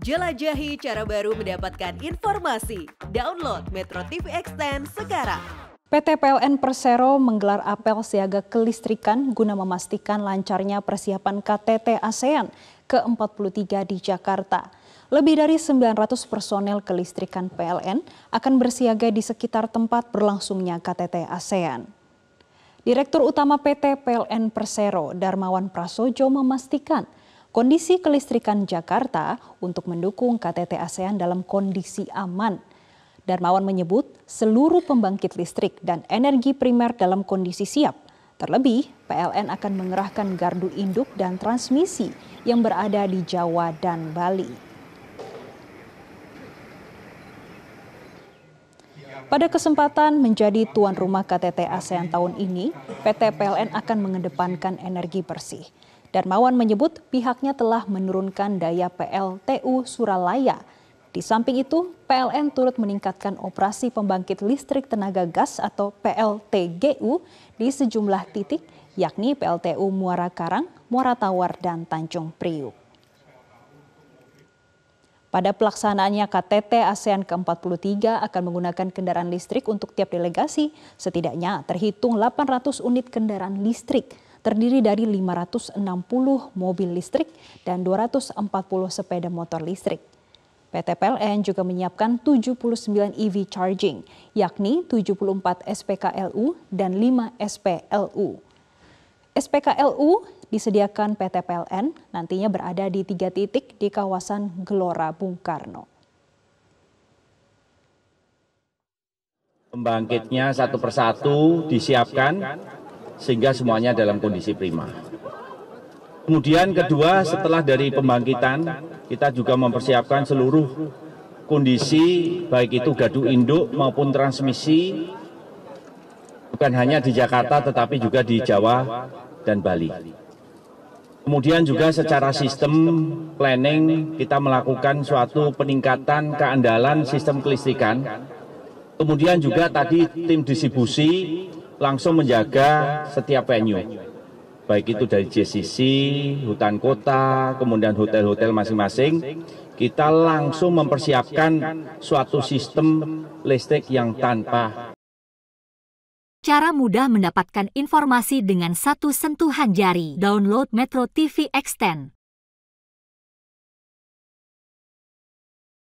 Jelajahi cara baru mendapatkan informasi. Download Metro TV Extend sekarang. PT PLN Persero menggelar apel siaga kelistrikan guna memastikan lancarnya persiapan KTT ASEAN ke-43 di Jakarta. Lebih dari 900 personel kelistrikan PLN akan bersiaga di sekitar tempat berlangsungnya KTT ASEAN. Direktur Utama PT PLN Persero, Darmawan Prasojo memastikan kondisi kelistrikan Jakarta untuk mendukung KTT ASEAN dalam kondisi aman. Darmawan menyebut seluruh pembangkit listrik dan energi primer dalam kondisi siap. Terlebih, PLN akan mengerahkan gardu induk dan transmisi yang berada di Jawa dan Bali. Pada kesempatan menjadi tuan rumah KTT ASEAN tahun ini, PT PLN akan mengedepankan energi bersih. Darmawan menyebut pihaknya telah menurunkan daya PLTU Suralaya. Di samping itu, PLN turut meningkatkan operasi pembangkit listrik tenaga gas atau PLTGU di sejumlah titik, yakni PLTU Muara Karang, Muara Tawar, dan Tanjung Priuk. Pada pelaksanaannya KTT ASEAN ke-43 akan menggunakan kendaraan listrik untuk tiap delegasi, setidaknya terhitung 800 unit kendaraan listrik terdiri dari 560 mobil listrik dan 240 sepeda motor listrik. PT PLN juga menyiapkan 79 EV charging, yakni 74 SPKLU dan 5 SPLU. SPKLU disediakan PT PLN nantinya berada di tiga titik di kawasan Gelora Bung Karno. Pembangkitnya satu persatu disiapkan sehingga semuanya dalam kondisi prima. Kemudian kedua setelah dari pembangkitan kita juga mempersiapkan seluruh kondisi baik itu gadu induk maupun transmisi bukan hanya di Jakarta tetapi juga di Jawa dan Bali. Kemudian juga secara sistem planning kita melakukan suatu peningkatan keandalan sistem kelistrikan. Kemudian juga tadi tim distribusi langsung menjaga setiap venue. Baik itu dari JCC, hutan kota, kemudian hotel-hotel masing-masing, kita langsung mempersiapkan suatu sistem listrik yang tanpa Cara mudah mendapatkan informasi dengan satu sentuhan jari. Download Metro TV Extend.